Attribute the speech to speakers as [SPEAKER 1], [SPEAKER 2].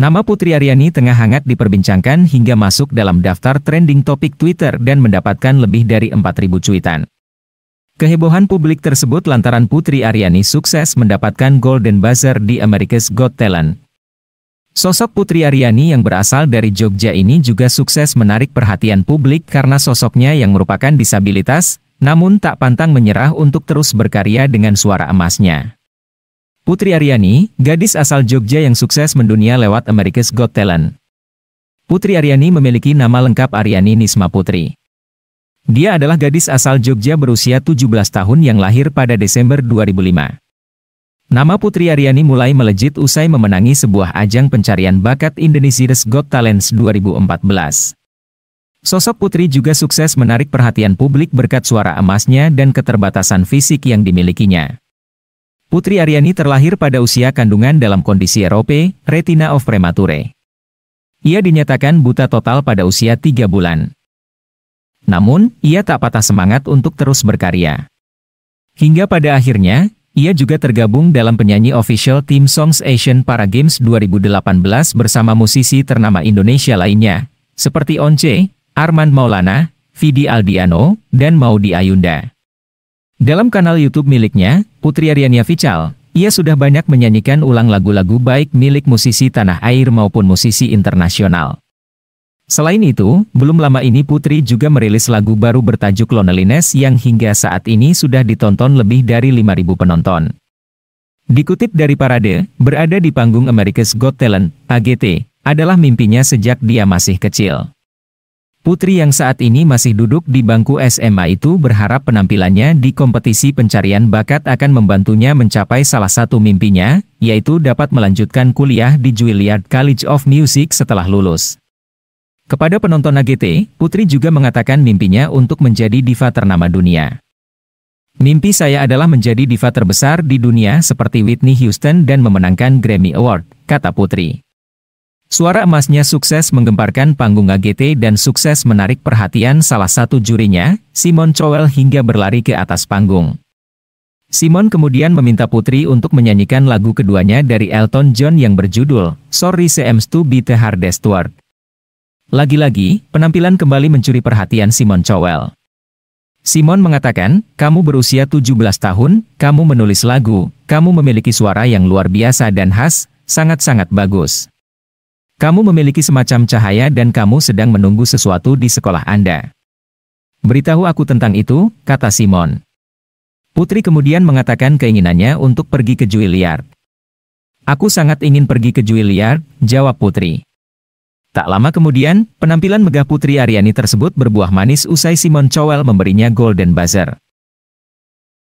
[SPEAKER 1] Nama Putri Aryani tengah hangat diperbincangkan hingga masuk dalam daftar trending topik Twitter dan mendapatkan lebih dari 4.000 cuitan. Kehebohan publik tersebut lantaran Putri Aryani sukses mendapatkan Golden Buzzer di America's Got Talent. Sosok Putri Aryani yang berasal dari Jogja ini juga sukses menarik perhatian publik karena sosoknya yang merupakan disabilitas, namun tak pantang menyerah untuk terus berkarya dengan suara emasnya. Putri Aryani, gadis asal Jogja yang sukses mendunia lewat America's Got Talent. Putri Aryani memiliki nama lengkap Aryani Nisma Putri. Dia adalah gadis asal Jogja berusia 17 tahun yang lahir pada Desember 2005. Nama Putri Aryani mulai melejit usai memenangi sebuah ajang pencarian bakat Indonesia's Got Talent 2014. Sosok Putri juga sukses menarik perhatian publik berkat suara emasnya dan keterbatasan fisik yang dimilikinya. Putri Aryani terlahir pada usia kandungan dalam kondisi ROP, retina of premature. Ia dinyatakan buta total pada usia 3 bulan. Namun, ia tak patah semangat untuk terus berkarya. Hingga pada akhirnya, ia juga tergabung dalam penyanyi official team Songs Asian Para Games 2018 bersama musisi ternama Indonesia lainnya, seperti Once, Arman Maulana, Vidi Aldiano, dan Maudi Ayunda. Dalam kanal YouTube miliknya, Putri Aryania Vical, ia sudah banyak menyanyikan ulang lagu-lagu baik milik musisi tanah air maupun musisi internasional. Selain itu, belum lama ini Putri juga merilis lagu baru bertajuk Loneliness yang hingga saat ini sudah ditonton lebih dari 5.000 penonton. Dikutip dari Parade, berada di panggung America's Got Talent, AGT, adalah mimpinya sejak dia masih kecil. Putri yang saat ini masih duduk di bangku SMA itu berharap penampilannya di kompetisi pencarian bakat akan membantunya mencapai salah satu mimpinya, yaitu dapat melanjutkan kuliah di Juilliard College of Music setelah lulus. Kepada penonton AGT, Putri juga mengatakan mimpinya untuk menjadi diva ternama dunia. Mimpi saya adalah menjadi diva terbesar di dunia seperti Whitney Houston dan memenangkan Grammy Award, kata Putri. Suara emasnya sukses menggemparkan panggung AGT dan sukses menarik perhatian salah satu jurinya, Simon Cowell hingga berlari ke atas panggung. Simon kemudian meminta Putri untuk menyanyikan lagu keduanya dari Elton John yang berjudul Sorry Seems to Be the Hardest Word. Lagi-lagi, penampilan kembali mencuri perhatian Simon Cowell. Simon mengatakan, kamu berusia 17 tahun, kamu menulis lagu, kamu memiliki suara yang luar biasa dan khas, sangat-sangat bagus. Kamu memiliki semacam cahaya dan kamu sedang menunggu sesuatu di sekolah Anda. Beritahu aku tentang itu, kata Simon. Putri kemudian mengatakan keinginannya untuk pergi ke Juilliard. Aku sangat ingin pergi ke Juilliard, jawab Putri. Tak lama kemudian, penampilan megah Putri Ariani tersebut berbuah manis usai Simon Cowell memberinya golden buzzer.